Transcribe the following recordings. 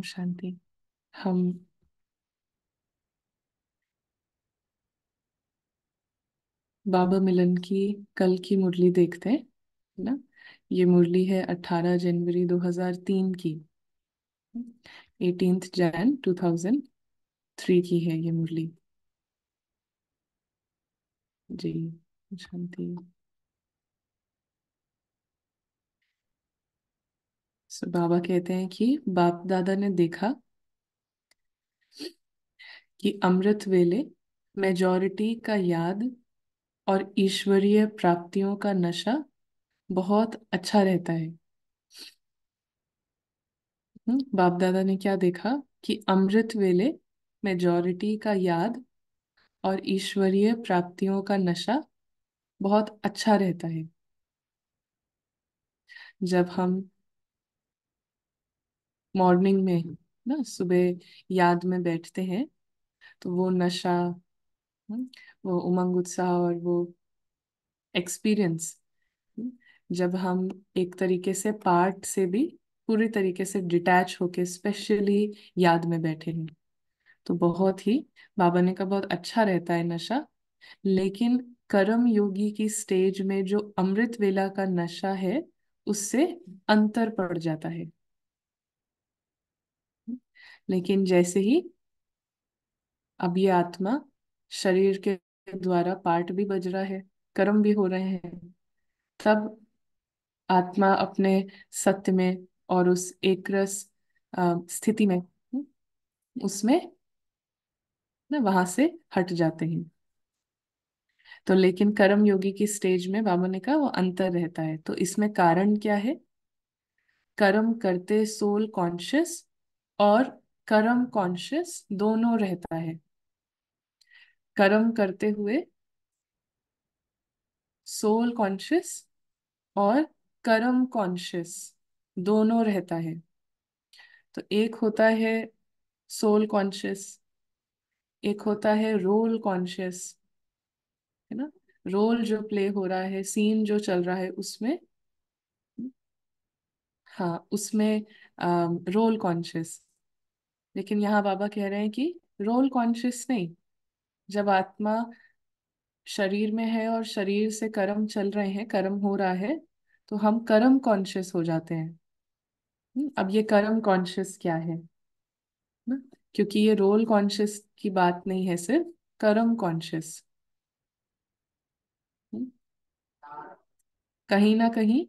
ओम शांति हम बाबा मिलन की कल की मुरली देखते हैं ना ये मुरली है 18 जनवरी 2003 की एटीन जैन 2003 की है ये मुरली जी शांति बाबा कहते हैं कि बाप दादा ने देखा कि अमृत वेले मेजॉरिटी का याद और ईश्वरीय प्राप्तियों का नशा बहुत अच्छा रहता है हम्म, बाप दादा ने क्या देखा कि अमृत वेले मेजॉरिटी का याद और ईश्वरीय प्राप्तियों का नशा बहुत अच्छा रहता है जब हम मॉर्निंग में ना सुबह याद में बैठते हैं तो वो नशा हम्म, वो उमंग उत्साह और वो एक्सपीरियंस हम्म, जब हम एक तरीके से पार्ट से भी पूरी तरीके से डिटैच होके स्पेशली याद में बैठे हैं तो बहुत ही बाबा ने कहा बहुत अच्छा रहता है नशा लेकिन कर्म योगी की स्टेज में जो अमृत वेला का नशा है उससे अंतर पड़ जाता है लेकिन जैसे ही अब ये आत्मा शरीर के द्वारा पार्ट भी बज रहा है कर्म भी हो रहे हैं तब आत्मा अपने सत्य में और उस रस स्थिति में हम्म, उसमें ना वहां से हट जाते हैं तो लेकिन कर्म योगी की स्टेज में बाबा ने कहा वो अंतर रहता है तो इसमें कारण क्या है कर्म करते सोल कॉन्शियस और कर्म कॉन्शियस दोनों रहता है कर्म करते हुए सोल कॉन्शियस और कर्म कॉन्शियस दोनों रहता है तो एक होता है सोल कॉन्शियस एक होता है रोल कॉन्शियस है ना रोल जो प्ले हो रहा है सीन जो चल रहा है उसमें हाँ उसमें रोल कॉन्शियस लेकिन यहाँ बाबा कह रहे हैं कि रोल कॉन्शियस नहीं जब आत्मा शरीर में है और शरीर से कर्म चल रहे हैं कर्म हो रहा है तो हम कर्म कॉन्शियस हो जाते हैं हम्म, अब ये कर्म कॉन्शियस क्या है ना हम्म, क्योंकि ये रोल कॉन्शियस की बात नहीं है सिर्फ कर्म कॉन्शियस हम्म, कहीं ना कहीं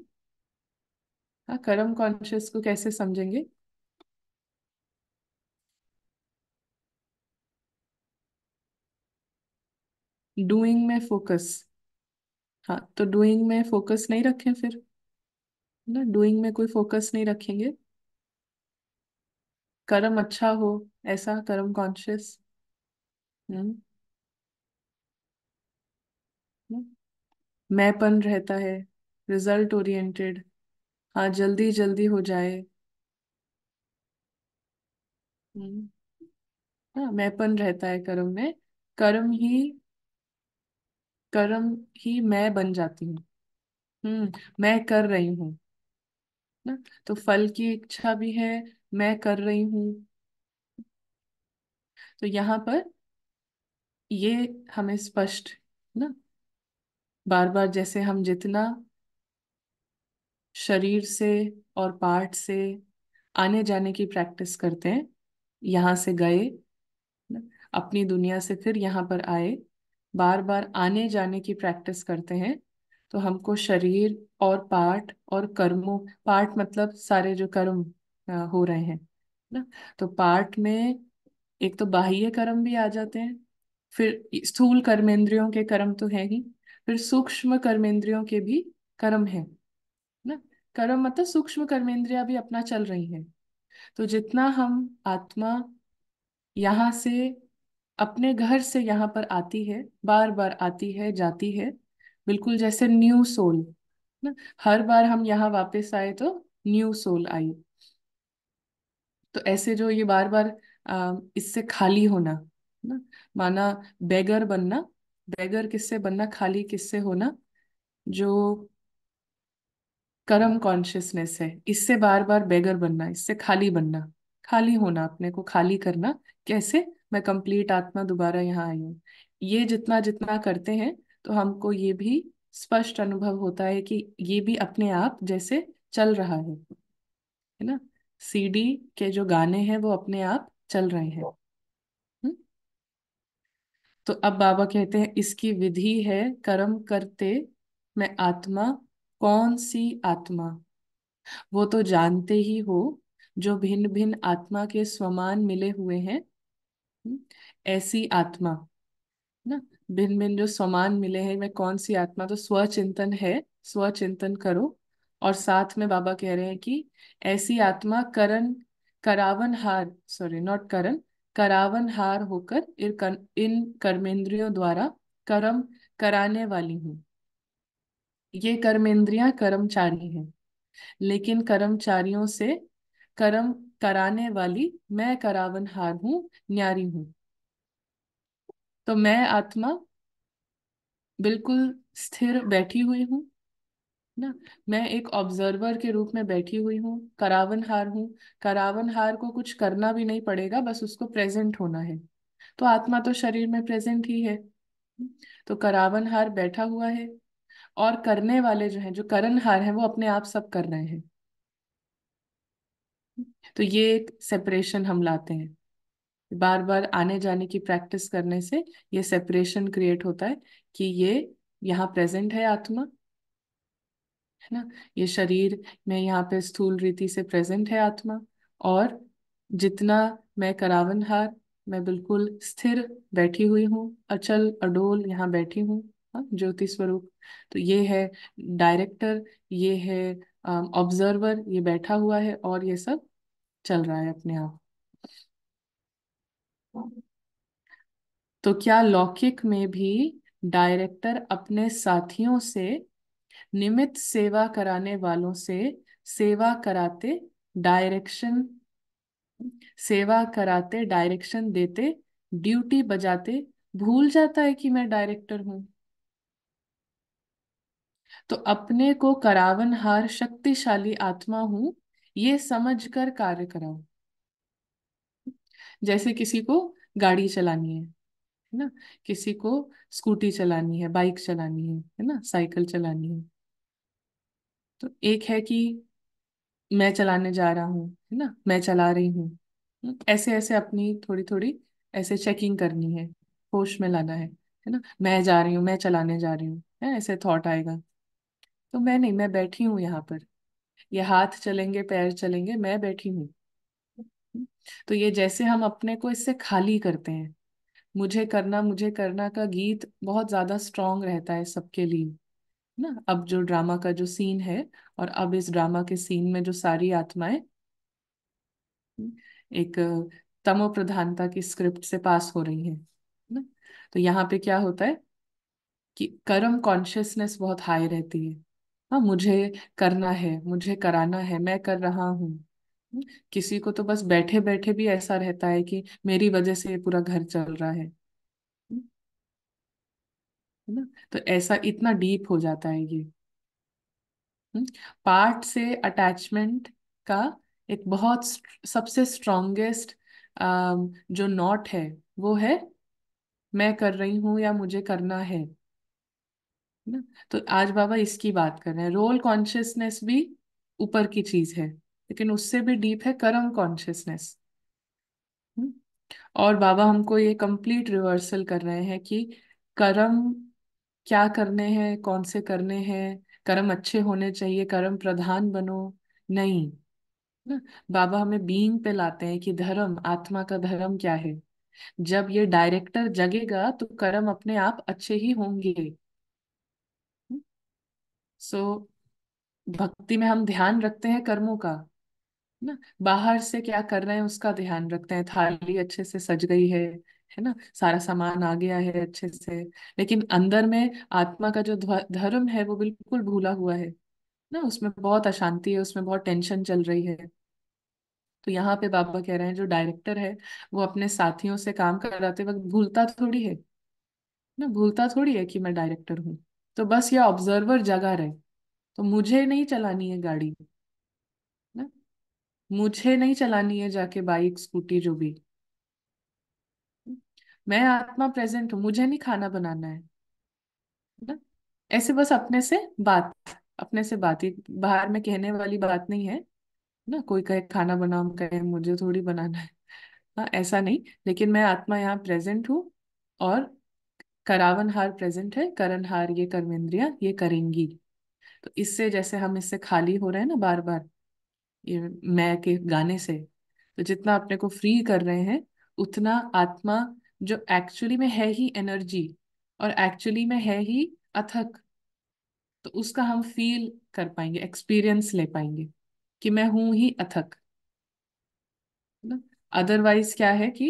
हाँ कर्म कॉन्शियस को कैसे समझेंगे डूइंग में फोकस हाँ तो डूइंग में फोकस नहीं रखें फिर ना डूइंग में कोई फोकस नहीं रखेंगे कर्म अच्छा हो ऐसा कर्म कॉन्शियस हम्म। हम्म। मैपन रहता है रिजल्ट ओरिएंटेड हाँ जल्दी जल्दी हो जाए मैपन हम्म। हाँ रहता है कर्म में कर्म ही कर्म ही मैं बन जाती हूँ हम्म मैं कर रही हूँ ना तो फल की इच्छा भी है मैं कर रही हूँ तो यहाँ पर ये हमें स्पष्ट ना बार बार जैसे हम जितना शरीर से और पार्ट से आने जाने की प्रैक्टिस करते हैं यहाँ से गए अपनी दुनिया से फिर यहाँ पर आए बार बार आने जाने की प्रैक्टिस करते हैं तो हमको शरीर और पाठ और कर्मों पाठ मतलब सारे जो कर्म हो रहे हैं ना तो पाठ में एक तो बाह्य कर्म भी आ जाते हैं फिर स्थूल कर्मेंद्रियों के कर्म तो है ही फिर सूक्ष्म कर्मेंद्रियों के भी कर्म है ना कर्म मतलब सूक्ष्म कर्मेंद्रिया भी अपना चल रही है तो जितना हम आत्मा यहाँ से अपने घर से यहाँ पर आती है बार बार आती है जाती है बिल्कुल जैसे न्यू सोल ना हर बार हम यहाँ वापस आए तो न्यू सोल आई तो ऐसे जो ये बार बार इससे खाली होना ना माना बेगर बनना बेगर किससे बनना खाली किससे होना जो कर्म कॉन्शियसनेस है इससे बार बार बेगर बनना इससे खाली बनना खाली होना अपने को खाली करना कैसे मैं कंप्लीट आत्मा दोबारा यहाँ आई हूँ ये जितना जितना करते हैं तो हमको ये भी स्पष्ट अनुभव होता है कि ये भी अपने आप जैसे चल रहा है है ना सीडी के जो गाने हैं वो अपने आप चल रहे हैं हम्म? तो अब बाबा कहते हैं इसकी विधि है कर्म करते मैं आत्मा कौन सी आत्मा वो तो जानते ही हो जो भिन्न भिन्न आत्मा के समान मिले हुए हैं हम्म, ऐसी आत्मा ना भिन्न भिन्न जो समान मिले हैं मैं कौन सी आत्मा तो स्वचिंतन है स्वचिंतन करो और साथ में बाबा कह रहे हैं कि ऐसी आत्मा करण करावन हार सॉरी नॉट करण करावन हार होकर इन, इन कर्मेंद्रियों द्वारा कर्म कराने वाली हूँ ये कर्मेंद्रियां कर्मचारी हैं लेकिन कर्मचारियों से करम कराने वाली मैं करावन हार हूँ न्यारी हूं तो मैं आत्मा बिल्कुल स्थिर बैठी हुई हूँ ना मैं एक ऑब्जर्वर के रूप में बैठी हुई हूँ हार हूँ हार को कुछ करना भी नहीं पड़ेगा बस उसको प्रेजेंट होना है तो आत्मा तो शरीर में प्रेजेंट ही है तो करावन हार बैठा हुआ है और करने वाले जो हैं जो करण हार है वो अपने आप सब कर रहे हैं तो ये एक सेपरेशन हम लाते हैं बार बार आने जाने की प्रैक्टिस करने से ये सेपरेशन क्रिएट होता है कि ये यहाँ प्रेजेंट है आत्मा है ना ये शरीर में यहाँ पे स्थूल रीति से प्रेजेंट है आत्मा और जितना मैं करावनहार मैं बिल्कुल स्थिर बैठी हुई हूँ अचल अडोल यहाँ बैठी हूँ हाँ, ज्योति स्वरूप तो ये है डायरेक्टर ये है ऑब्जर्वर ये बैठा हुआ है और ये सब चल रहा है अपने आप तो क्या लौकिक में भी डायरेक्टर अपने साथियों से निमित सेवा कराने वालों से सेवा कराते डायरेक्शन सेवा कराते डायरेक्शन देते ड्यूटी बजाते भूल जाता है कि मैं डायरेक्टर हूं तो अपने को करावनहार शक्तिशाली आत्मा हूं ये समझ कर कार्य कराओ जैसे किसी को गाड़ी चलानी है है ना किसी को स्कूटी चलानी है बाइक चलानी है है ना साइकिल चलानी है तो एक है कि मैं चलाने जा रहा हूं है ना मैं चला रही हूँ ऐसे ऐसे अपनी थोड़ी थोड़ी ऐसे चेकिंग करनी है होश में लाना है है ना मैं जा रही हूँ मैं चलाने जा रही हूँ ऐसे थॉट आएगा तो मैं नहीं मैं बैठी हूँ यहाँ पर ये हाथ चलेंगे पैर चलेंगे मैं बैठी हूँ तो ये जैसे हम अपने को इससे खाली करते हैं मुझे करना मुझे करना का गीत बहुत ज्यादा स्ट्रांग रहता है सबके लिए ना अब जो ड्रामा का जो सीन है और अब इस ड्रामा के सीन में जो सारी आत्माएं एक तमो प्रधानता की स्क्रिप्ट से पास हो रही है ना तो यहाँ पे क्या होता है कि कर्म कॉन्शियसनेस बहुत हाई रहती है हाँ मुझे करना है मुझे कराना है मैं कर रहा हूँ किसी को तो बस बैठे बैठे भी ऐसा रहता है कि मेरी वजह से ये पूरा घर चल रहा है ना तो ऐसा इतना डीप हो जाता है ये पार्ट से अटैचमेंट का एक बहुत सबसे स्ट्रॉन्गेस्ट जो नॉट है वो है मैं कर रही हूँ या मुझे करना है ना तो आज बाबा इसकी बात कर रहे हैं रोल कॉन्शियसनेस भी ऊपर की चीज है लेकिन उससे भी डीप है कर्म कॉन्शियसनेस हम्म। और बाबा हमको ये कंप्लीट रिवर्सल कर रहे हैं कि कर्म क्या करने हैं कौन से करने हैं कर्म अच्छे होने चाहिए कर्म प्रधान बनो नहीं ना बाबा हमें बीइंग पे लाते हैं कि धर्म आत्मा का धर्म क्या है जब ये डायरेक्टर जगेगा तो कर्म अपने आप अच्छे ही होंगे सो so, भक्ति में हम ध्यान रखते हैं कर्मों का ना बाहर से क्या कर रहे हैं उसका ध्यान रखते हैं थाली अच्छे से सज गई है है ना सारा सामान आ गया है अच्छे से लेकिन अंदर में आत्मा का जो धर्म है वो बिल्कुल भूला हुआ है ना उसमें बहुत अशांति है उसमें बहुत टेंशन चल रही है तो यहाँ पे बाबा कह रहे हैं जो डायरेक्टर है वो अपने साथियों से काम कराते वक्त भूलता थोड़ी है ना भूलता थोड़ी है कि मैं डायरेक्टर हूँ तो बस ये ऑब्जर्वर जगा रहे तो मुझे नहीं चलानी है गाड़ी ना मुझे नहीं चलानी है जाके बाइक स्कूटी जो भी मैं आत्मा प्रेजेंट हूं मुझे नहीं खाना बनाना है ना ऐसे बस अपने से बात अपने से बात ही बाहर में कहने वाली बात नहीं है ना कोई कहे खाना बनाओ कहे मुझे थोड़ी बनाना है ना हाँ, ऐसा नहीं लेकिन मैं आत्मा यहाँ प्रेजेंट हूँ और करावन हार प्रेजेंट है हार ये कर्मेंद्रिया ये करेंगी तो इससे जैसे हम इससे खाली हो रहे हैं ना बार बार ये मैं के गाने से तो जितना अपने को फ्री कर रहे हैं उतना आत्मा जो एक्चुअली में है ही एनर्जी और एक्चुअली में है ही अथक तो उसका हम फील कर पाएंगे एक्सपीरियंस ले पाएंगे कि मैं हूं ही अथक अदरवाइज क्या है कि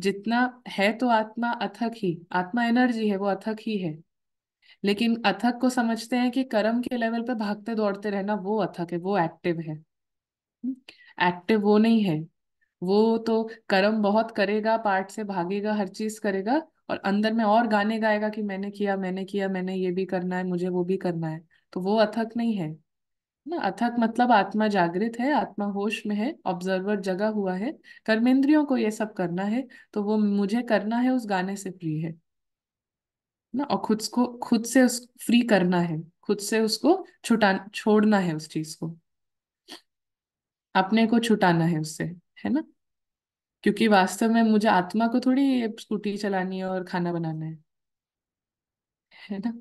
जितना है तो आत्मा अथक ही आत्मा एनर्जी है वो अथक ही है लेकिन अथक को समझते हैं कि कर्म के लेवल पे भागते दौड़ते रहना वो अथक है वो एक्टिव है एक्टिव वो नहीं है वो तो कर्म बहुत करेगा पार्ट से भागेगा हर चीज करेगा और अंदर में और गाने गाएगा कि मैंने किया मैंने किया मैंने ये भी करना है मुझे वो भी करना है तो वो अथक नहीं है ना अथक मतलब आत्मा जागृत है आत्मा होश में है ऑब्जर्वर जगा हुआ है कर्मेंद्रियों को ये सब करना है तो वो मुझे करना है उस गाने से फ्री है ना और खुद को खुद से उस फ्री करना है खुद से उसको छुटा छोड़ना है उस चीज को अपने को छुटाना है उससे है ना क्योंकि वास्तव में मुझे आत्मा को थोड़ी स्कूटी चलानी है और खाना बनाना है है ना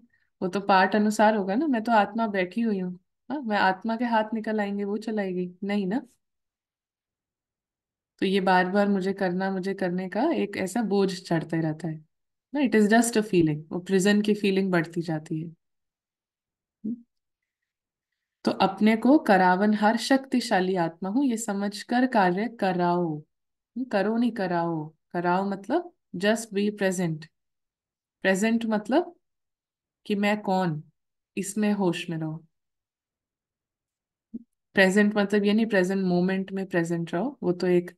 वो तो पार्ट अनुसार होगा ना मैं तो आत्मा बैठी हुई हूँ हाँ वह आत्मा के हाथ निकल आएंगे वो चलाएगी नहीं ना तो ये बार बार मुझे करना मुझे करने का एक ऐसा बोझ चढ़ता रहता है ना it is just a feeling वो प्रिजन की फीलिंग बढ़ती जाती है हम्म। तो अपने को करावन हर शक्तिशाली आत्मा हूं ये समझकर कार्य कराओ हम्म, करो नहीं कराओ कराओ मतलब जस्ट बी प्रेजेंट प्रेजेंट मतलब कि मैं कौन इसमें होश में रहो प्रेजेंट मतलब ये नहीं प्रेजेंट मोमेंट में प्रेजेंट रहो वो तो एक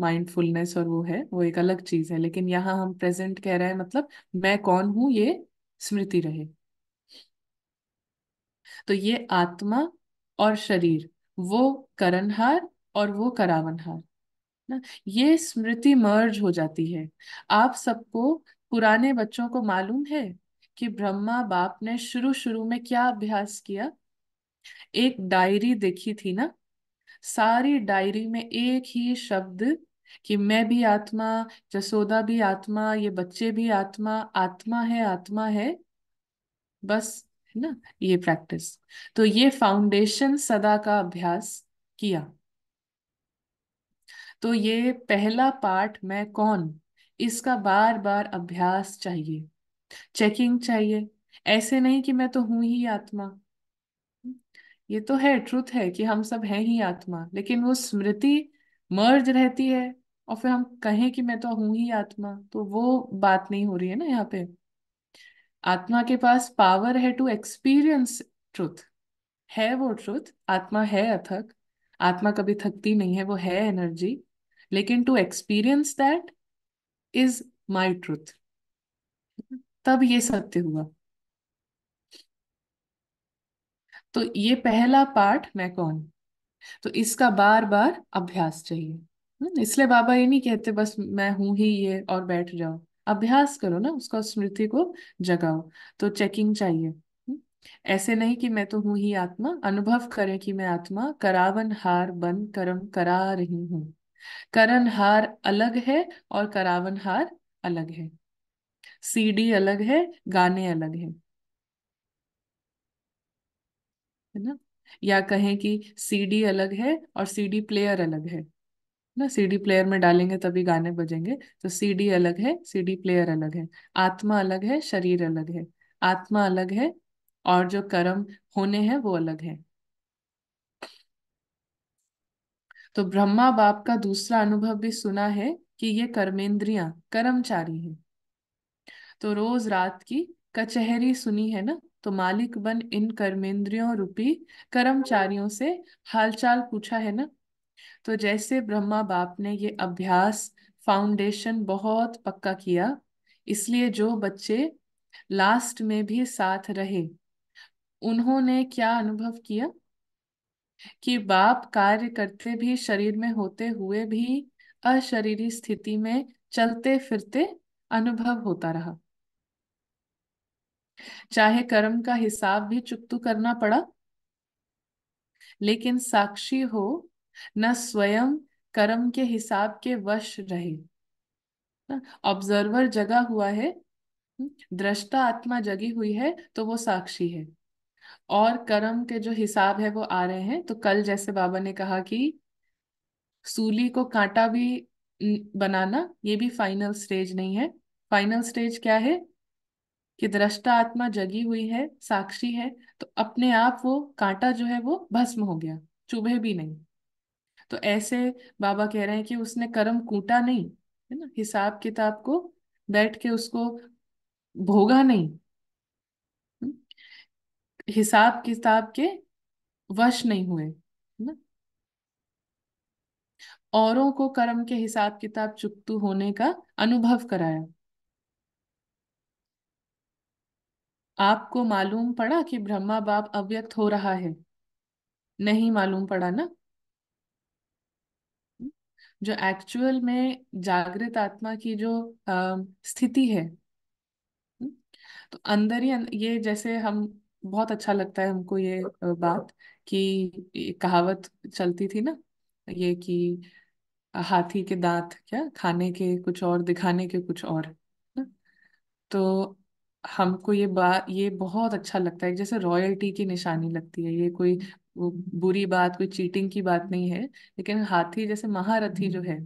माइंडफुलनेस और वो है वो एक अलग चीज है लेकिन यहाँ हम प्रेजेंट कह रहे हैं मतलब मैं कौन हूं ये स्मृति रहे तो ये आत्मा और शरीर वो करणहार और वो करावनहार ना ये स्मृति मर्ज हो जाती है आप सबको पुराने बच्चों को मालूम है कि ब्रह्मा बाप ने शुरू शुरू में क्या अभ्यास किया एक डायरी देखी थी ना सारी डायरी में एक ही शब्द कि मैं भी आत्मा जसोदा भी आत्मा ये बच्चे भी आत्मा आत्मा है आत्मा है बस है ना ये प्रैक्टिस तो ये फाउंडेशन सदा का अभ्यास किया तो ये पहला पार्ट मैं कौन इसका बार बार अभ्यास चाहिए चेकिंग चाहिए ऐसे नहीं कि मैं तो हूं ही आत्मा ये तो है ट्रुथ है कि हम सब हैं ही आत्मा लेकिन वो स्मृति मर्ज रहती है और फिर हम कहें कि मैं तो हूं ही आत्मा तो वो बात नहीं हो रही है ना यहाँ पे आत्मा के पास पावर है टू एक्सपीरियंस ट्रुथ है वो ट्रुथ आत्मा है अथक आत्मा कभी थकती नहीं है वो है एनर्जी लेकिन to experience that is my truth तब ये सत्य हुआ तो ये पहला पार्ट मैं कौन तो इसका बार बार अभ्यास चाहिए हम्म, इसलिए बाबा ये नहीं कहते बस मैं हूं ही ये और बैठ जाओ अभ्यास करो ना उसका स्मृति को जगाओ तो चेकिंग चाहिए हम्म, ऐसे नहीं कि मैं तो हूं ही आत्मा अनुभव करे कि मैं आत्मा करावन हार बन करम करा रही हूं करण हार अलग है और करावन हार अलग है सीडी अलग है गाने अलग है है ना या कहें कि सीडी अलग है और सीडी प्लेयर अलग है ना सीडी प्लेयर में डालेंगे तभी गाने बजेंगे तो सीडी अलग है सीडी प्लेयर अलग है आत्मा अलग है शरीर अलग है आत्मा अलग है और जो कर्म होने हैं वो अलग है तो ब्रह्मा बाप का दूसरा अनुभव भी सुना है कि ये कर्मेंद्रिया कर्मचारी है तो रोज रात की कचहरी सुनी है ना तो मालिक बन इन कर्मेंद्रियों रूपी कर्मचारियों से हालचाल पूछा है ना तो जैसे ब्रह्मा बाप ने ये अभ्यास फाउंडेशन बहुत पक्का किया इसलिए जो बच्चे लास्ट में भी साथ रहे उन्होंने क्या अनुभव किया कि बाप कार्य करते भी शरीर में होते हुए भी अशरीरी स्थिति में चलते फिरते अनुभव होता रहा चाहे कर्म का हिसाब भी चुकतू करना पड़ा लेकिन साक्षी हो न स्वयं कर्म के हिसाब के वश रहे ऑब्जर्वर जगा हुआ है दृष्टा आत्मा जगी हुई है तो वो साक्षी है और कर्म के जो हिसाब है वो आ रहे हैं तो कल जैसे बाबा ने कहा कि सूली को कांटा भी बनाना ये भी फाइनल स्टेज नहीं है फाइनल स्टेज क्या है कि दृष्टा आत्मा जगी हुई है साक्षी है तो अपने आप वो कांटा जो है वो भस्म हो गया चुभे भी नहीं तो ऐसे बाबा कह रहे हैं कि उसने कर्म कूटा नहीं है ना हिसाब किताब को बैठ के उसको भोगा नहीं हम्म? हिसाब किताब के वश नहीं हुए ना औरों को कर्म के हिसाब किताब चुकतू होने का अनुभव कराया आपको मालूम पड़ा कि ब्रह्मा बाप अव्यक्त हो रहा है नहीं मालूम पड़ा ना जो एक्चुअल में जागृत आत्मा की जो आ, स्थिति है तो अंदर ही अं-, ये जैसे हम बहुत अच्छा लगता है हमको ये बात कि कहावत चलती थी ना ये कि हाथी के दांत क्या खाने के कुछ और दिखाने के कुछ और तो हमको ये बात ये बहुत अच्छा लगता है जैसे रॉयल्टी की निशानी लगती है ये कोई वो बुरी बात कोई चीटिंग की बात नहीं है लेकिन हाथी जैसे महारथी जो है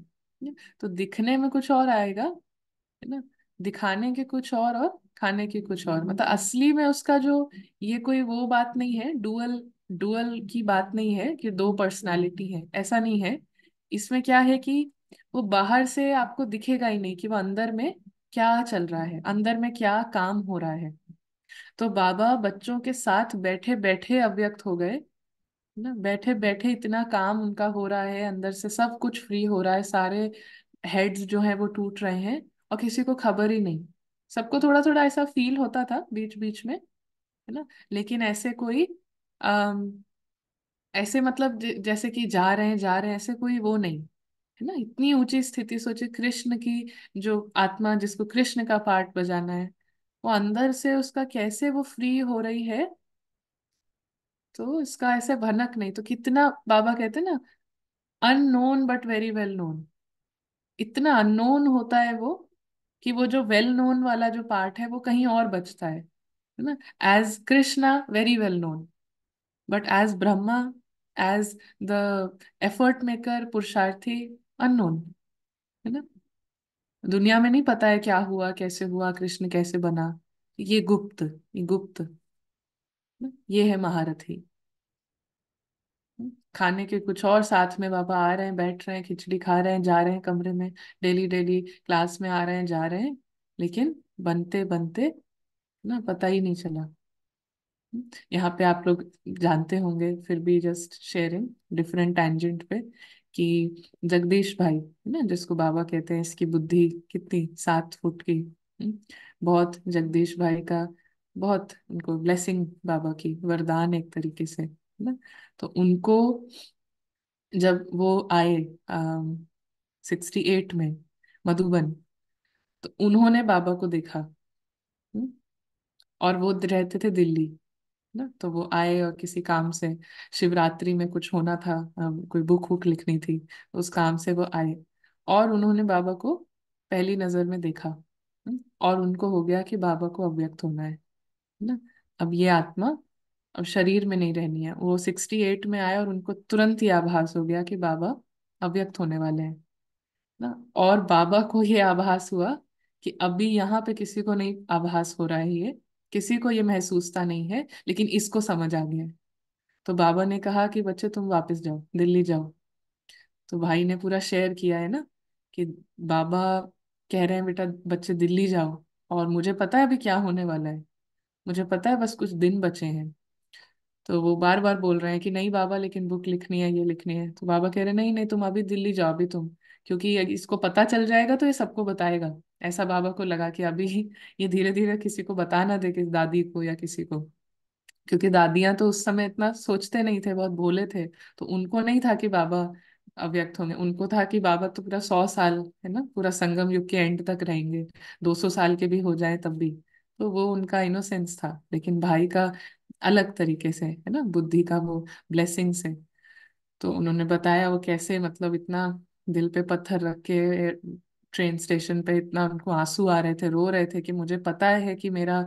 तो दिखने में कुछ और आएगा है ना दिखाने के कुछ और और खाने के कुछ और मतलब असली में उसका जो ये कोई वो बात नहीं है डुअल डुअल की बात नहीं है कि दो पर्सनालिटी है ऐसा नहीं है इसमें क्या है कि वो बाहर से आपको दिखेगा ही नहीं कि वो अंदर में क्या चल रहा है अंदर में क्या काम हो रहा है तो बाबा बच्चों के साथ बैठे बैठे अव्यक्त हो गए ना बैठे बैठे इतना काम उनका हो रहा है अंदर से सब कुछ फ्री हो रहा है सारे हेड्स जो है वो टूट रहे हैं और किसी को खबर ही नहीं सबको थोड़ा थोड़ा ऐसा फील होता था बीच बीच में है ना लेकिन ऐसे कोई अम्म ऐसे मतलब जैसे कि जा रहे हैं जा रहे हैं ऐसे कोई वो नहीं है ना इतनी ऊंची स्थिति सोचे कृष्ण की जो आत्मा जिसको कृष्ण का पार्ट बजाना है वो अंदर से उसका कैसे वो फ्री हो रही है तो इसका ऐसे भनक नहीं तो कितना बाबा कहते ना unknown but very well known इतना अननोन होता है वो कि वो जो वेल नोन वाला जो पार्ट है वो कहीं और बचता है ना as Krishna very well known but as Brahma as the effort maker पुरुषार्थी अननोन है ना दुनिया में नहीं पता है क्या हुआ कैसे हुआ कृष्ण कैसे बना ये गुप्त ये गुप्त ये है महारथी खाने के कुछ और साथ में बाबा आ रहे हैं बैठ रहे हैं खिचड़ी खा रहे हैं जा रहे हैं कमरे में डेली डेली क्लास में आ रहे हैं जा रहे हैं लेकिन बनते बनते ना पता ही नहीं चला यहाँ पे आप लोग जानते होंगे फिर भी जस्ट शेयरिंग डिफरेंट टेंजेंट पे कि जगदीश भाई है ना जिसको बाबा कहते हैं इसकी बुद्धि कितनी सात फुट की हम्म, बहुत जगदीश भाई का बहुत उनको ब्लेसिंग बाबा की वरदान एक तरीके से है ना तो उनको जब वो आए सिक्सटी एट में मधुबन तो उन्होंने बाबा को देखा हम्म, और वो रहते थे दिल्ली ना तो वो आए और किसी काम से शिवरात्रि में कुछ होना था कोई बुक वुक लिखनी थी उस काम से वो आए और उन्होंने बाबा को पहली नजर में देखा और उनको हो गया कि बाबा को अव्यक्त होना है ना अब ये आत्मा अब शरीर में नहीं रहनी है वो सिक्सटी एट में आए और उनको तुरंत ही आभास हो गया कि बाबा अव्यक्त होने वाले हैं ना और बाबा को ये आभास हुआ कि अभी यहाँ पे किसी को नहीं आभास हो रहा है ये किसी को ये महसूसता नहीं है लेकिन इसको समझ आ गया तो बाबा ने कहा कि बच्चे तुम वापस जाओ दिल्ली जाओ तो भाई ने पूरा शेयर किया है ना कि बाबा कह रहे हैं बेटा बच्चे दिल्ली जाओ और मुझे पता है अभी क्या होने वाला है मुझे पता है बस कुछ दिन बचे हैं तो वो बार बार बोल रहे हैं कि नहीं बाबा लेकिन बुक लिखनी है ये लिखनी है तो बाबा कह रहे हैं नहीं नहीं तुम अभी दिल्ली जाओ अभी तुम क्योंकि इसको पता चल जाएगा तो ये सबको बताएगा ऐसा बाबा को लगा कि अभी ये धीरे धीरे किसी को बता ना दे कि दादी को या किसी को क्योंकि दादियां तो उस समय इतना सोचते नहीं थे बहुत भोले थे तो उनको नहीं था कि बाबा अव्यक्त होंगे उनको था कि बाबा तो पूरा सौ साल है ना पूरा संगम युग के एंड तक रहेंगे दो सौ साल के भी हो जाए तब भी तो वो उनका इनोसेंस था लेकिन भाई का अलग तरीके से है ना बुद्धि का वो ब्लेसिंग से तो उन्होंने बताया वो कैसे मतलब इतना दिल पे पत्थर रख के ट्रेन स्टेशन पे इतना उनको आंसू आ रहे थे रो रहे थे कि मुझे पता है कि मेरा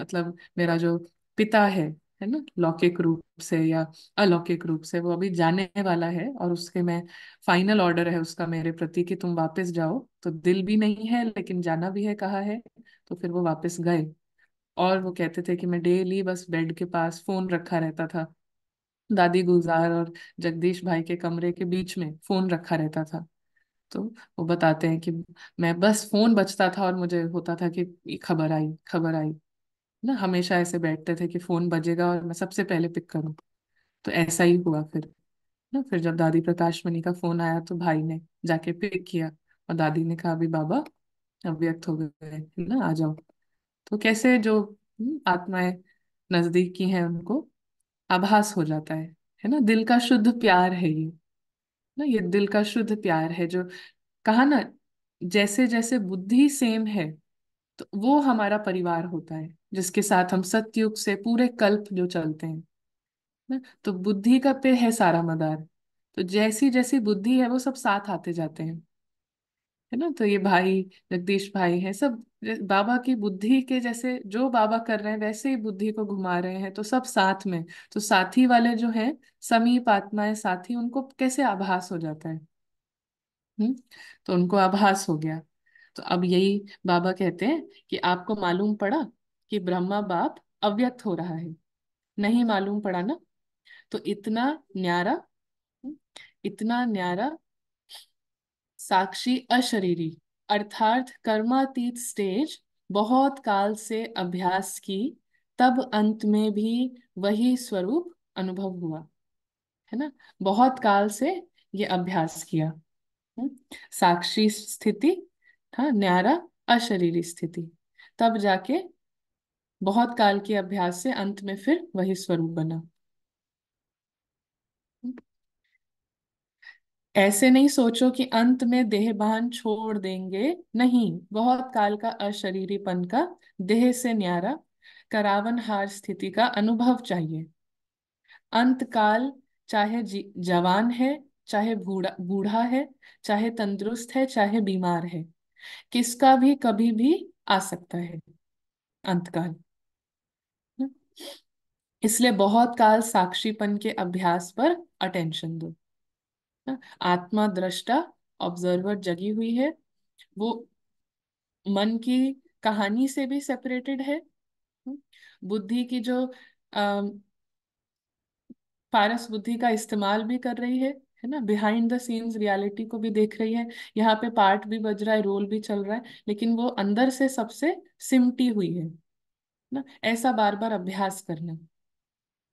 मतलब मेरा जो पिता है है ना लौकिक रूप से या अलौकिक रूप से वो अभी जाने वाला है और उसके मैं फाइनल ऑर्डर है उसका मेरे प्रति कि तुम वापस जाओ तो दिल भी नहीं है लेकिन जाना भी है कहा है तो फिर वो वापस गए और वो कहते थे कि मैं डेली बस बेड के पास फोन रखा रहता था दादी गुलजार और जगदीश भाई के कमरे के बीच में फोन रखा रहता था तो वो बताते हैं कि मैं बस फोन बचता था और मुझे होता था कि ये खबर आई खबर आई ना हमेशा ऐसे बैठते थे कि फोन बजेगा और मैं सबसे पहले पिक करूं तो ऐसा ही हुआ फिर ना फिर जब दादी प्रकाश मणि का फोन आया तो भाई ने जाके पिक किया और दादी ने कहा अभी बाबा अव्यक्त हो गए है ना आ जाओ तो कैसे जो हम्म, आत्माएं नजदीक की हैं उनको आभास हो जाता है है ना दिल का शुद्ध प्यार है ये ना ये दिल का शुद्ध प्यार है जो कहा ना जैसे जैसे बुद्धि सेम है तो वो हमारा परिवार होता है जिसके साथ हम सत्युग से पूरे कल्प जो चलते हैं ना तो बुद्धि का पे है सारा मदार तो जैसी जैसी बुद्धि है वो सब साथ आते जाते हैं है ना तो ये भाई जगदीश भाई है सब बाबा की बुद्धि के जैसे जो बाबा कर रहे हैं वैसे ही बुद्धि को घुमा रहे हैं तो सब साथ में तो साथी वाले जो हैं समीप आत्माएं साथी उनको कैसे आभास हो जाता है हम्म तो उनको आभास हो गया तो अब यही बाबा कहते हैं कि आपको मालूम पड़ा कि ब्रह्मा बाप अव्यक्त हो रहा है नहीं मालूम पड़ा ना तो इतना न्यारा इतना न्यारा साक्षी अशरीरी अर्थात कर्मातीत स्टेज बहुत काल से अभ्यास की तब अंत में भी वही स्वरूप अनुभव हुआ है ना बहुत काल से ये अभ्यास किया हम्म? साक्षी स्थिति था हाँ, न्यारा अशरीरी स्थिति तब जाके बहुत काल के अभ्यास से अंत में फिर वही स्वरूप बना ऐसे नहीं सोचो कि अंत में देह बहन छोड़ देंगे नहीं बहुत काल का अशरीरीपन का देह से न्यारा करावन हार स्थिति का अनुभव चाहिए अंत काल चाहे जवान है चाहे बूढ़ा बूढ़ा है चाहे तंदुरुस्त है चाहे बीमार है किसका भी कभी भी आ सकता है अंतकाल इसलिए बहुत काल साक्षीपन के अभ्यास पर अटेंशन दो आत्मा दृष्टा ऑब्जर्वर जगी हुई है वो मन की कहानी से भी सेपरेटेड है बुद्धि की जो पारस बुद्धि का इस्तेमाल भी कर रही है है ना बिहाइंड द सीन्स रियलिटी को भी देख रही है यहाँ पे पार्ट भी बज रहा है रोल भी चल रहा है लेकिन वो अंदर से सबसे सिमटी हुई है ना ऐसा बार बार अभ्यास करना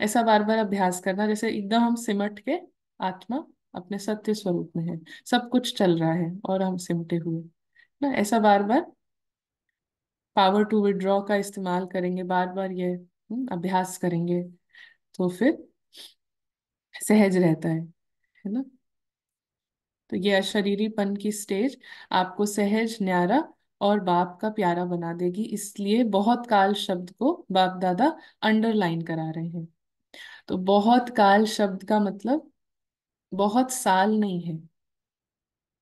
ऐसा बार बार अभ्यास करना जैसे एकदम हम सिमट के आत्मा अपने सत्य स्वरूप में है सब कुछ चल रहा है और हम सिमटे हुए ना ऐसा बार बार पावर टू विड्रॉ का इस्तेमाल करेंगे बार बार ये हम्म, अभ्यास करेंगे तो फिर सहज रहता है है ना तो ये अशरीरीपन की स्टेज आपको सहज न्यारा और बाप का प्यारा बना देगी इसलिए बहुत काल शब्द को बाप दादा अंडरलाइन करा रहे हैं तो बहुत काल शब्द का मतलब बहुत साल नहीं है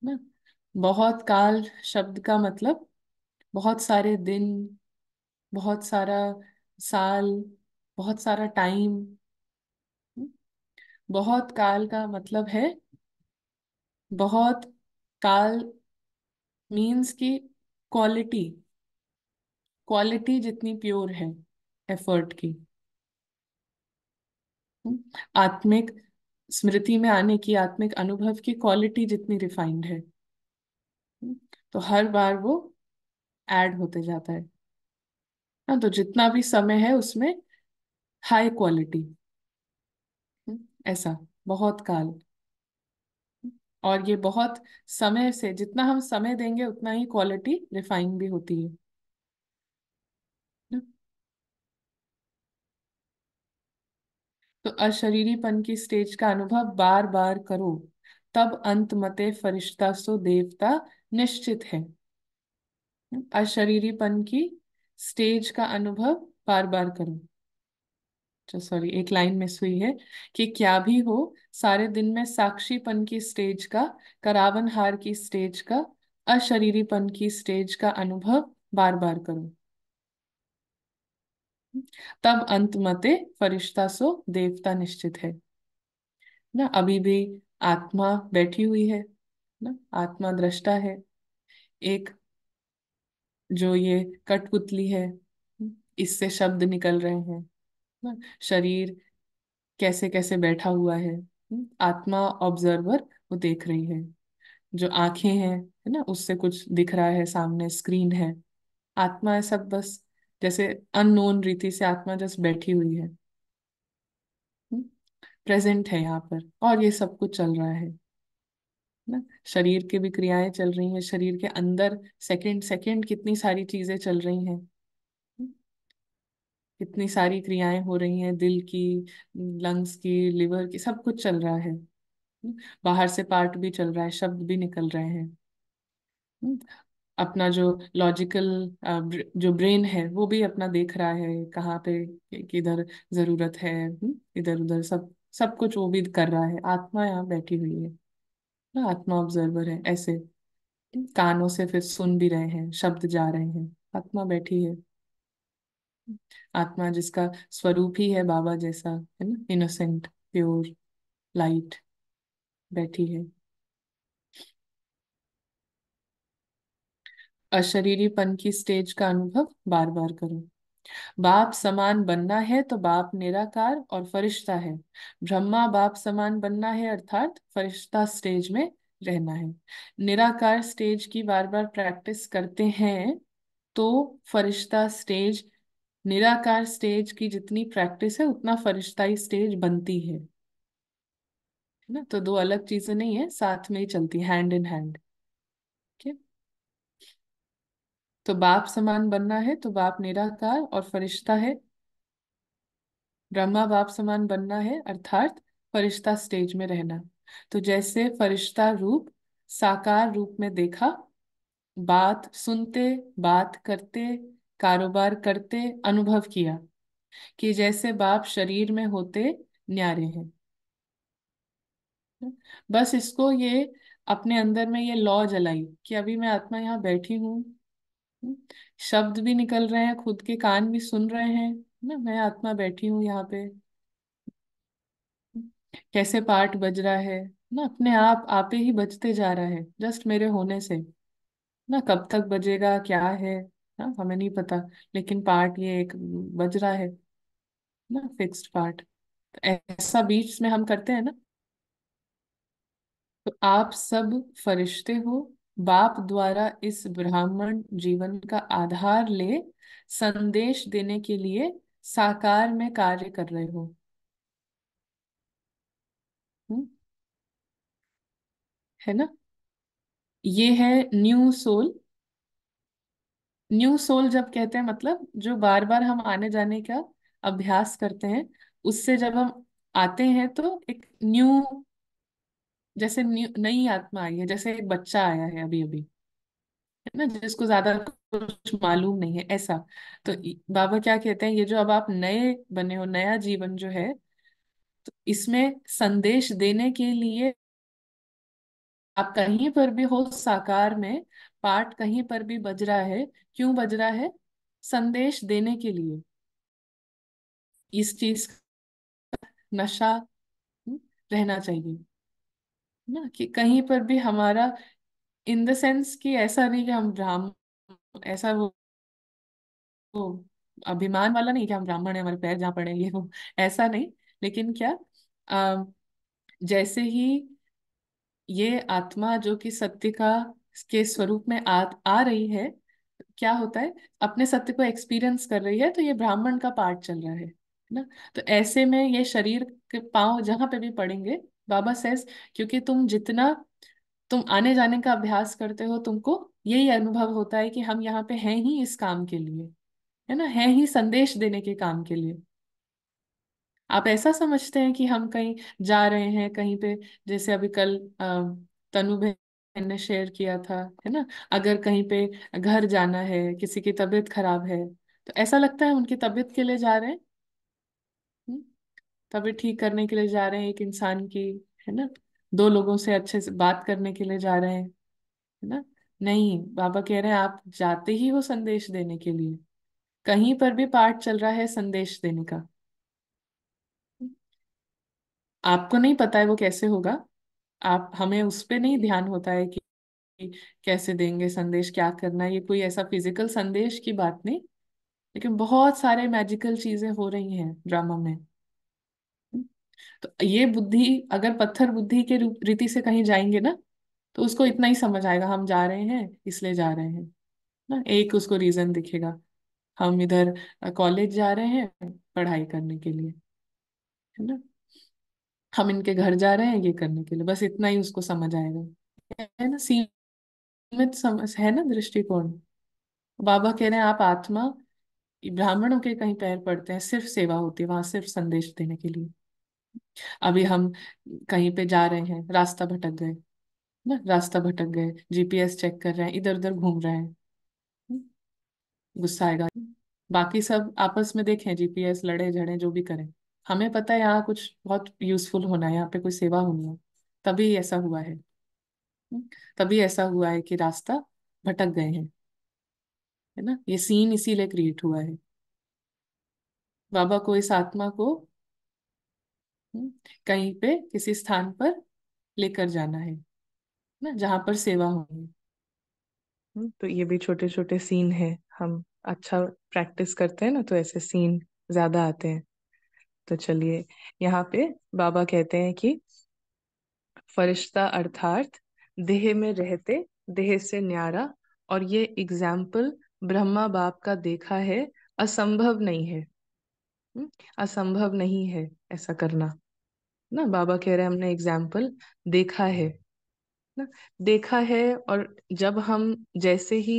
ना बहुत काल शब्द का मतलब बहुत सारे दिन बहुत सारा साल बहुत सारा टाइम हम्म? बहुत काल का मतलब है बहुत काल मीन्स की क्वालिटी क्वालिटी जितनी प्योर है एफर्ट की आत्मिक स्मृति में आने की आत्मिक अनुभव की क्वालिटी जितनी रिफाइंड है तो हर बार वो ऐड होते जाता है ना हाँ, तो जितना भी समय है उसमें हाई क्वालिटी ऐसा बहुत काल और ये बहुत समय से जितना हम समय देंगे उतना ही क्वालिटी रिफाइन भी होती है तो अशरीरीपन की स्टेज का अनुभव बार बार करो तब अंत मते फरिश्ता सो देवता निश्चित है अशरीरीपन की स्टेज का अनुभव बार बार करो सॉरी अच्छा, एक लाइन मिस हुई है कि क्या भी हो सारे दिन में साक्षीपन की स्टेज का करावन हार की स्टेज का अशरीरीपन की स्टेज का अनुभव बार बार करो तब अंत मते फरिश्ता सो देवता निश्चित है ना अभी भी आत्मा बैठी हुई है ना आत्मा दृष्टा है एक जो ये कठपुतली है इससे शब्द निकल रहे हैं ना शरीर कैसे कैसे बैठा हुआ है आत्मा ऑब्जर्वर वो देख रही है जो आंखें हैं है ना उससे कुछ दिख रहा है सामने स्क्रीन है आत्मा है सब बस जैसे अननोन रीति से आत्मा जस्ट बैठी हुई है प्रेजेंट है यहाँ पर और ये सब कुछ चल रहा है ना शरीर के भी क्रियाएं चल रही हैं शरीर के अंदर सेकंड सेकंड कितनी सारी चीजें चल रही हैं कितनी सारी क्रियाएं हो रही हैं दिल की लंग्स की लिवर की सब कुछ चल रहा है बाहर से पार्ट भी चल रहा है शब्द भी निकल रहे हैं अपना जो लॉजिकल जो ब्रेन है वो भी अपना देख रहा है कहाँ पे किधर जरूरत है हम्म, इधर उधर सब सब कुछ वो भी कर रहा है आत्मा यहाँ बैठी हुई है ना हाँ, आत्मा ऑब्जर्वर है ऐसे कानों से फिर सुन भी रहे हैं शब्द जा रहे हैं आत्मा बैठी है आत्मा जिसका स्वरूप ही है बाबा जैसा है ना इनोसेंट प्योर लाइट बैठी है अशरीरीपन की स्टेज का अनुभव बार बार करूं बाप समान बनना है तो बाप निराकार और फरिश्ता है ब्रह्मा बाप समान बनना है अर्थात फरिश्ता स्टेज में रहना है निराकार स्टेज की बार बार प्रैक्टिस करते हैं तो फरिश्ता स्टेज निराकार स्टेज की जितनी प्रैक्टिस है उतना फरिश्ताई स्टेज बनती है ना तो दो अलग चीजें नहीं है साथ में ही चलती हैंड इन हैंड तो बाप समान बनना है तो बाप निराकार और फरिश्ता है ब्रह्मा बाप समान बनना है अर्थात फरिश्ता स्टेज में रहना तो जैसे फरिश्ता रूप साकार रूप में देखा बात सुनते बात करते कारोबार करते अनुभव किया कि जैसे बाप शरीर में होते न्यारे हैं बस इसको ये अपने अंदर में ये लॉ जलाई कि अभी मैं आत्मा यहाँ बैठी हूं शब्द भी निकल रहे हैं खुद के कान भी सुन रहे हैं ना मैं आत्मा बैठी हूँ यहाँ पे कैसे पाठ बज रहा है ना अपने आप आपे ही बजते जा रहा है जस्ट मेरे होने से ना कब तक बजेगा क्या है ना हमें नहीं पता लेकिन पार्ट ये एक बज रहा है ना फिक्स्ड पार्ट तो ऐसा बीच में हम करते हैं ना तो आप सब फरिश्ते हो बाप द्वारा इस ब्राह्मण जीवन का आधार ले संदेश देने के लिए साकार में कार्य कर रहे हो हम्म। है ना ये है न्यू सोल न्यू सोल जब कहते हैं मतलब जो बार बार हम आने जाने का अभ्यास करते हैं उससे जब हम आते हैं तो एक न्यू जैसे नई आत्मा आई है जैसे एक बच्चा आया है अभी अभी है ना जिसको ज्यादा कुछ मालूम नहीं है ऐसा तो बाबा क्या कहते हैं ये जो अब आप नए बने हो नया जीवन जो है तो इसमें संदेश देने के लिए आप कहीं पर भी हो साकार में पाठ कहीं पर भी बज रहा है क्यों बज रहा है संदेश देने के लिए इस चीज नशा हम्म, रहना चाहिए ना कि कहीं पर भी हमारा इन द सेंस कि ऐसा नहीं कि हम ब्राह्मण ऐसा वो, वो अभिमान वाला नहीं कि हम ब्राह्मण है हमारे पैर जहाँ पड़े ये वो ऐसा नहीं लेकिन क्या आ, जैसे ही ये आत्मा जो कि सत्य का के स्वरूप में आ, आ रही है क्या होता है अपने सत्य को एक्सपीरियंस कर रही है तो ये ब्राह्मण का पार्ट चल रहा है ना तो ऐसे में ये शरीर के पांव जहां पे भी पड़ेंगे बाबा सेस क्योंकि तुम जितना तुम आने जाने का अभ्यास करते हो तुमको यही अनुभव होता है कि हम यहाँ पे हैं ही इस काम के लिए है ना है ही संदेश देने के काम के लिए आप ऐसा समझते हैं कि हम कहीं जा रहे हैं कहीं पे जैसे अभी कल तनु बहन ने शेयर किया था है ना अगर कहीं पे घर जाना है किसी की तबीयत खराब है तो ऐसा लगता है उनकी तबीयत के लिए जा रहे हैं तभी ठीक करने के लिए जा रहे हैं एक इंसान की है ना दो लोगों से अच्छे से बात करने के लिए जा रहे हैं है ना नहीं बाबा कह रहे हैं आप जाते ही हो संदेश देने के लिए कहीं पर भी पाठ चल रहा है संदेश देने का आपको नहीं पता है वो कैसे होगा आप हमें उस पर नहीं ध्यान होता है कि कैसे देंगे संदेश क्या करना है ये कोई ऐसा फिजिकल संदेश की बात नहीं लेकिन बहुत सारे मैजिकल चीजें हो रही हैं ड्रामा में तो ये बुद्धि अगर पत्थर बुद्धि के रीति से कहीं जाएंगे ना तो उसको इतना ही समझ आएगा हम जा रहे हैं इसलिए जा रहे हैं ना एक उसको रीजन दिखेगा हम इधर कॉलेज जा रहे हैं पढ़ाई करने के लिए है ना हम इनके घर जा रहे हैं ये करने के लिए बस इतना ही उसको समझ आएगा है ना सीमित समझ है ना दृष्टिकोण बाबा कह रहे हैं आप आत्मा ब्राह्मणों के कहीं पैर पड़ते हैं सिर्फ सेवा होती है वहां सिर्फ संदेश देने के लिए अभी हम कहीं पे जा रहे हैं रास्ता भटक गए ना रास्ता भटक गए जीपीएस चेक कर रहे हैं इधर उधर घूम रहे हैं गुस्सा आएगा बाकी सब आपस में देखें जीपीएस लड़े झड़े जो भी करें हमें पता है यहाँ कुछ बहुत यूजफुल होना है यहाँ पे कोई सेवा होनी है तभी ऐसा हुआ है तभी ऐसा हुआ है कि रास्ता भटक गए हैं है ना ये सीन इसीलिए क्रिएट हुआ है बाबा को इस आत्मा को हम्म, कहीं पे किसी स्थान पर लेकर जाना है ना जहां पर सेवा होगी हम्म, तो ये भी छोटे छोटे सीन है हम अच्छा प्रैक्टिस करते हैं ना तो ऐसे सीन ज्यादा आते हैं तो चलिए यहाँ पे बाबा कहते हैं कि फरिश्ता अर्थात देह में रहते देह से न्यारा और ये एग्जाम्पल ब्रह्मा बाप का देखा है असंभव नहीं है हम्म, असंभव नहीं है ऐसा करना ना बाबा कह रहे हैं हमने एग्जाम्पल देखा है ना देखा है और जब हम जैसे ही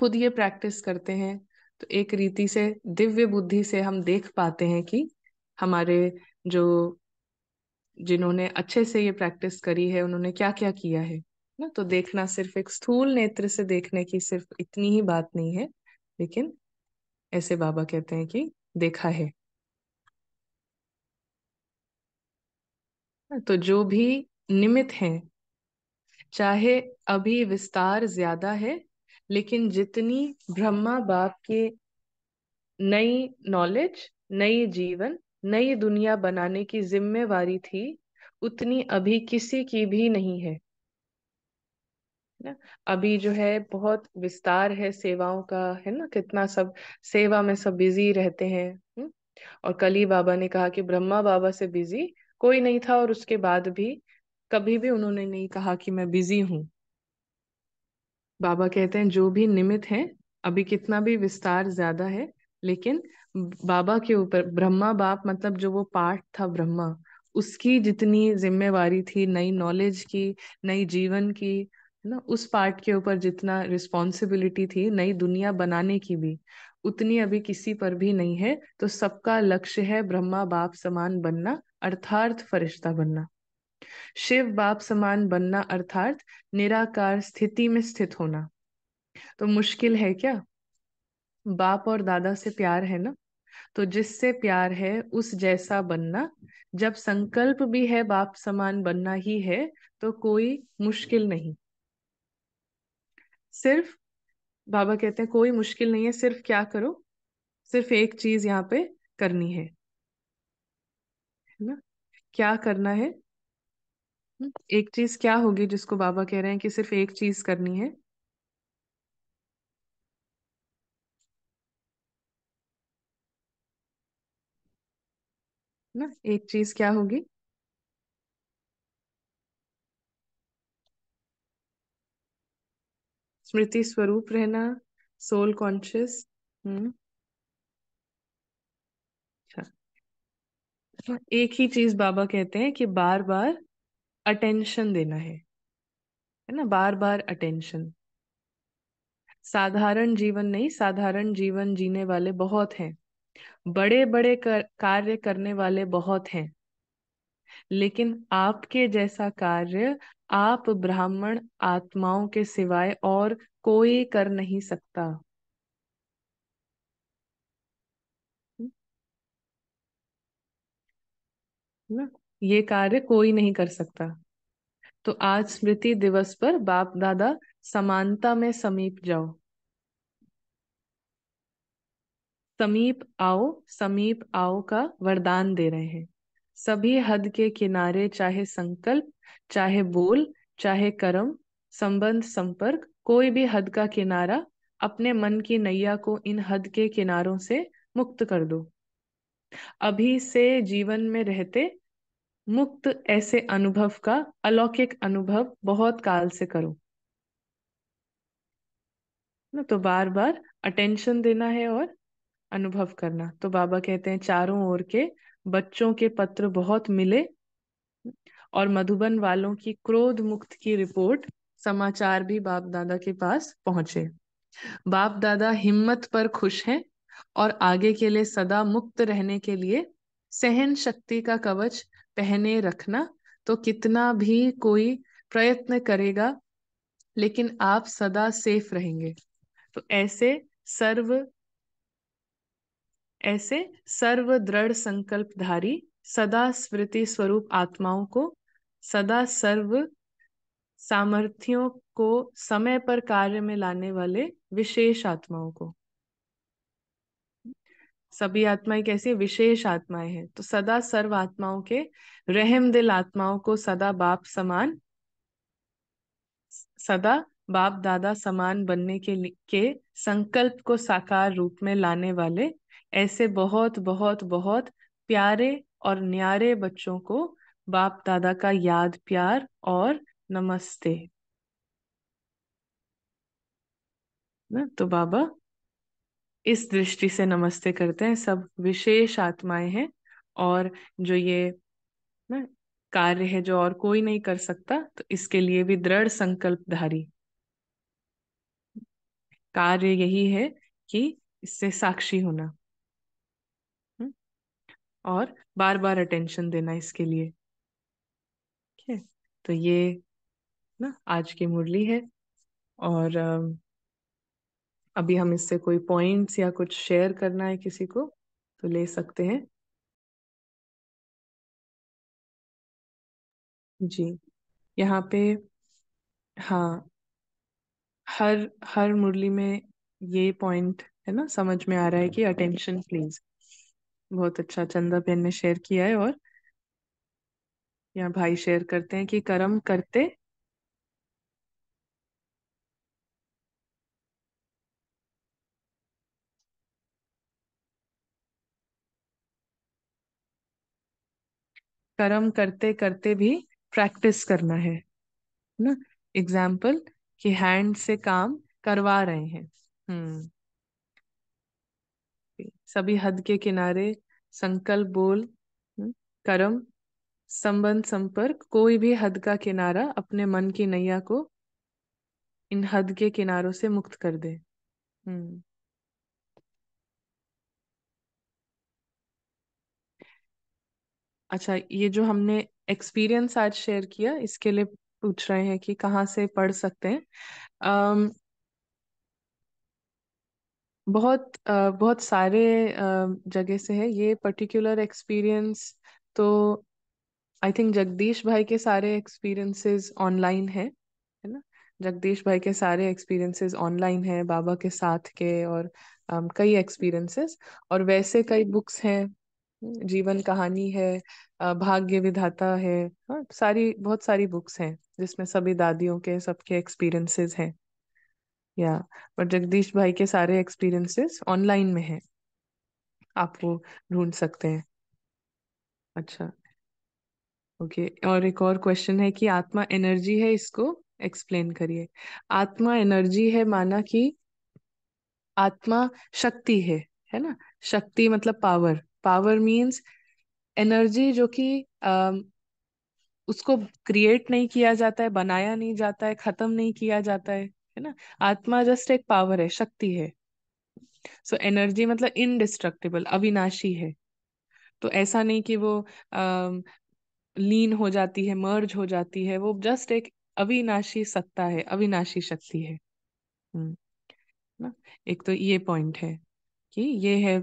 खुद ये प्रैक्टिस करते हैं तो एक रीति से दिव्य बुद्धि से हम देख पाते हैं कि हमारे जो जिन्होंने अच्छे से ये प्रैक्टिस करी है उन्होंने क्या क्या किया है ना तो देखना सिर्फ एक स्थूल नेत्र से देखने की सिर्फ इतनी ही बात नहीं है लेकिन ऐसे बाबा कहते हैं कि देखा है हाँ, तो जो भी निमित हैं चाहे अभी विस्तार ज्यादा है लेकिन जितनी ब्रह्मा बाप के नई नॉलेज नई जीवन नई दुनिया बनाने की जिम्मेवारी थी उतनी अभी किसी की भी नहीं है ना अभी जो है बहुत विस्तार है सेवाओं का है ना कितना सब सेवा में सब बिजी रहते हैं हम्म? और कली बाबा ने कहा कि ब्रह्मा बाबा से बिजी कोई नहीं था और उसके बाद भी कभी भी उन्होंने नहीं कहा कि मैं बिजी हूं बाबा कहते हैं जो भी निमित है अभी कितना भी विस्तार ज्यादा है लेकिन बाबा के ऊपर ब्रह्मा बाप मतलब जो वो पार्ट था ब्रह्मा उसकी जितनी जिम्मेवारी थी नई नॉलेज की नई जीवन की ना उस पार्ट के ऊपर जितना रिस्पॉन्सिबिलिटी थी नई दुनिया बनाने की भी उतनी अभी किसी पर भी नहीं है तो सबका लक्ष्य है ब्रह्मा बाप समान बनना अर्थार्थ फरिश्ता बनना शिव बाप समान बनना अर्थार्थ निराकार स्थिति में स्थित होना तो मुश्किल है क्या बाप और दादा से प्यार है ना तो जिससे प्यार है उस जैसा बनना जब संकल्प भी है बाप समान बनना ही है तो कोई मुश्किल नहीं सिर्फ बाबा कहते हैं कोई मुश्किल नहीं है सिर्फ क्या करो सिर्फ एक चीज यहाँ पे करनी है ना क्या करना है हम्म। एक चीज क्या होगी जिसको बाबा कह रहे हैं कि सिर्फ एक चीज करनी है ना एक चीज क्या होगी स्मृति स्वरूप रहना सोल कॉन्शियस हम्म। अच्छा। एक ही चीज बाबा कहते हैं कि बार बार अटेंशन देना है है ना बार बार अटेंशन साधारण जीवन नहीं साधारण जीवन जीने वाले बहुत हैं बड़े बड़े कर, कार्य करने वाले बहुत हैं लेकिन आपके जैसा कार्य आप ब्राह्मण आत्माओं के सिवाय और कोई कर नहीं सकता ना ये कार्य कोई नहीं कर सकता तो आज स्मृति दिवस पर बाप दादा समानता में समीप जाओ समीप आओ समीप आओ का वरदान दे रहे हैं सभी हद के किनारे चाहे संकल्प चाहे बोल चाहे कर्म संबंध संपर्क कोई भी हद का किनारा अपने मन की नैया को इन हद के किनारों से मुक्त कर दो अभी से जीवन में रहते मुक्त ऐसे अनुभव का अलौकिक अनुभव बहुत काल से करो ना तो बार बार अटेंशन देना है और अनुभव करना तो बाबा कहते हैं चारों ओर के बच्चों के पत्र बहुत मिले और मधुबन वालों की क्रोध मुक्त की रिपोर्ट समाचार भी बाप दादा के पास पहुंचे बाप दादा हिम्मत पर खुश हैं और आगे के लिए सदा मुक्त रहने के लिए सहन शक्ति का कवच पहने रखना तो कितना भी कोई प्रयत्न करेगा लेकिन आप सदा सेफ रहेंगे तो ऐसे सर्व ऐसे सर्व दृढ़ संकल्पधारी सदा स्मृति स्वरूप आत्माओं को सदा सर्व सामर्थ्यों को समय पर कार्य में लाने वाले विशेष आत्माओं को सभी आत्माएं कैसी है विशेष आत्माएं हैं तो सदा सर्व आत्माओं के रहम दिल आत्माओं को सदा बाप समान सदा बाप दादा समान बनने के के संकल्प को साकार रूप में लाने वाले ऐसे बहुत बहुत बहुत प्यारे और न्यारे बच्चों को बाप दादा का याद प्यार और नमस्ते ना तो बाबा इस दृष्टि से नमस्ते करते हैं सब विशेष आत्माएं हैं और जो ये ना कार्य है जो और कोई नहीं कर सकता तो इसके लिए भी दृढ़ संकल्पधारी कार्य यही है कि इससे साक्षी होना और बार बार अटेंशन देना इसके लिए ठीक है तो ये ना आज की मुरली है और अभी हम इससे कोई पॉइंट्स या कुछ शेयर करना है किसी को तो ले सकते हैं जी यहाँ पे हाँ हर हर मुरली में ये पॉइंट है ना समझ में आ रहा है कि अटेंशन प्लीज बहुत अच्छा चंदा बहन ने शेयर किया है और यहाँ भाई शेयर करते हैं कि कर्म करते कर्म करते करते भी प्रैक्टिस करना है ना एग्जाम्पल कि हैंड से काम करवा रहे हैं हम्म सभी हद के किनारे संकल्प बोल हम्म, कर्म संबंध संपर्क कोई भी हद का किनारा अपने मन की नैया को इन हद के किनारों से मुक्त कर दे हम्म अच्छा ये जो हमने एक्सपीरियंस आज शेयर किया इसके लिए पूछ रहे हैं कि कहाँ से पढ़ सकते हैं अम्म बहुत बहुत सारे जगह से है ये पर्टिकुलर एक्सपीरियंस तो आई थिंक जगदीश भाई के सारे एक्सपीरियंसेस ऑनलाइन है है ना जगदीश भाई के सारे एक्सपीरियंसेस ऑनलाइन है बाबा के साथ के और कई एक्सपीरियंसेस और वैसे कई बुक्स हैं जीवन कहानी है भाग्य विधाता है हाँ, सारी बहुत सारी बुक्स हैं जिसमें सभी दादियों के सबके एक्सपीरियंसेस हैं या और जगदीश भाई के सारे एक्सपीरियंसेस ऑनलाइन में हैं आप वो ढूंढ सकते हैं अच्छा ओके और एक और क्वेश्चन है कि आत्मा एनर्जी है इसको एक्सप्लेन करिए आत्मा एनर्जी है माना कि आत्मा शक्ति है है ना शक्ति मतलब पावर पावर मीन्स एनर्जी जो कि उसको क्रिएट नहीं किया जाता है बनाया नहीं जाता है खत्म नहीं किया जाता है है ना आत्मा जस्ट एक पावर है शक्ति है सो so, एनर्जी मतलब इनडिस्ट्रक्टेबल अविनाशी है तो ऐसा नहीं कि वो लीन लीन हो जाती है मर्ज हो जाती है वो जस्ट एक अविनाशी सत्ता है अविनाशी शक्ति है हम्म, ना एक तो ये पॉइंट है कि ये है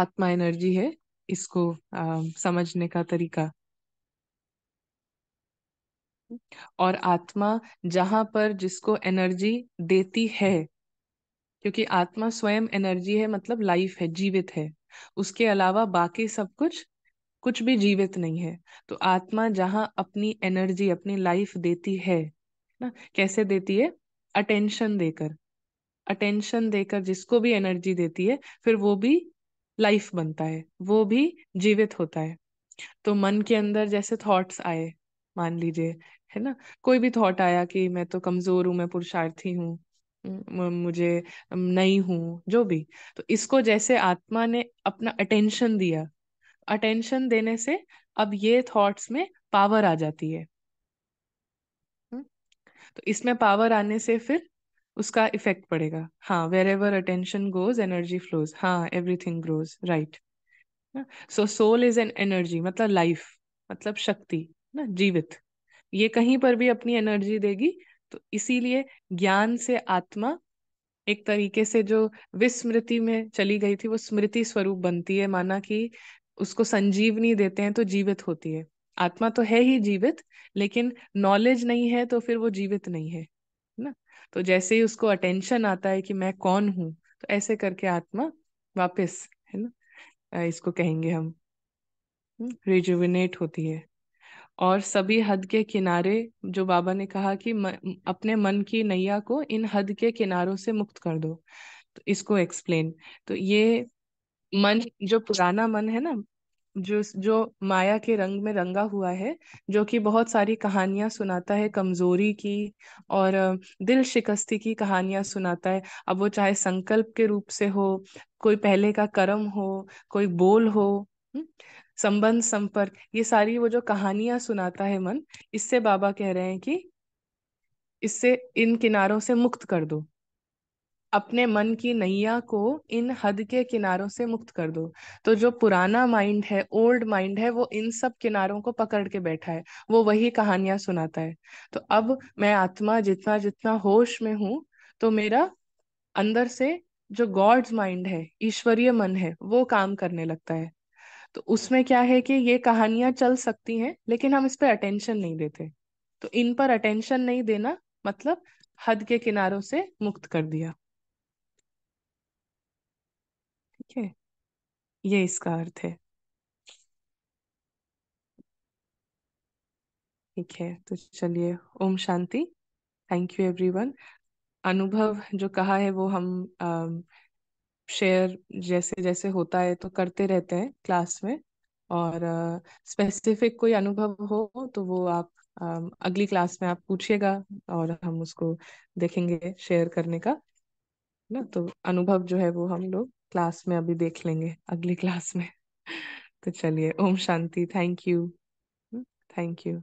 आत्मा एनर्जी है इसको uh, समझने का तरीका और आत्मा जहां पर जिसको एनर्जी देती है क्योंकि आत्मा स्वयं एनर्जी है मतलब लाइफ है जीवित है उसके अलावा बाकी सब कुछ कुछ भी जीवित नहीं है तो आत्मा जहां अपनी एनर्जी अपनी लाइफ देती है ना कैसे देती है अटेंशन देकर अटेंशन देकर जिसको भी एनर्जी देती है फिर वो भी लाइफ बनता है वो भी जीवित होता है तो मन के अंदर जैसे थॉट्स आए मान लीजिए है ना कोई भी थॉट आया कि मैं तो कमजोर हूँ मैं पुरुषार्थी हूँ मुझे नहीं हूं जो भी तो इसको जैसे आत्मा ने अपना अटेंशन दिया अटेंशन देने से अब ये थॉट्स में पावर आ जाती है हम्म। तो इसमें पावर आने से फिर उसका इफेक्ट पड़ेगा हाँ wherever attention goes energy flows हाँ everything grows right so soul is an energy मतलब लाइफ मतलब शक्ति ना जीवित ये कहीं पर भी अपनी एनर्जी देगी तो इसीलिए ज्ञान से आत्मा एक तरीके से जो विस्मृति में चली गई थी वो स्मृति स्वरूप बनती है माना कि उसको संजीवनी देते हैं तो जीवित होती है आत्मा तो है ही जीवित लेकिन नॉलेज नहीं है तो फिर वो जीवित नहीं है ना तो जैसे ही उसको अटेंशन आता है कि मैं कौन हूं तो ऐसे करके आत्मा वापस है ना इसको कहेंगे हम रिजुविनेट हम्म, होती है और सभी हद के किनारे जो बाबा ने कहा कि म, अपने मन की नैया को इन हद के किनारों से मुक्त कर दो तो इसको एक्सप्लेन तो ये मन जो पुराना मन है ना जो जो माया के रंग में रंगा हुआ है जो कि बहुत सारी कहानियां सुनाता है कमजोरी की और दिल शिकस्ती की कहानियां सुनाता है अब वो चाहे संकल्प के रूप से हो कोई पहले का कर्म हो कोई बोल हो हम्म, संबंध संपर्क ये सारी वो जो कहानियां सुनाता है मन इससे बाबा कह रहे हैं कि इससे इन किनारों से मुक्त कर दो अपने मन की नैया को इन हद के किनारों से मुक्त कर दो तो जो पुराना माइंड है ओल्ड माइंड है वो इन सब किनारों को पकड़ के बैठा है वो वही कहानियां सुनाता है तो अब मैं आत्मा जितना जितना होश में हूं तो मेरा अंदर से जो गॉड्स माइंड है ईश्वरीय मन है वो काम करने लगता है तो उसमें क्या है कि ये कहानियां चल सकती हैं लेकिन हम इस पर अटेंशन नहीं देते तो इन पर अटेंशन नहीं देना मतलब हद के किनारों से मुक्त कर दिया ठीक है ये इसका अर्थ है ठीक है तो चलिए Om Shanti thank you everyone अनुभव जो कहा है वो हम आ, शेयर जैसे जैसे होता है तो करते रहते हैं क्लास में और स्पेसिफिक uh, कोई अनुभव हो तो वो आप uh, अगली क्लास में आप पूछिएगा और हम उसको देखेंगे शेयर करने का ना तो अनुभव जो है वो हम लोग क्लास में अभी देख लेंगे अगली क्लास में तो चलिए Om Shanti thank you thank you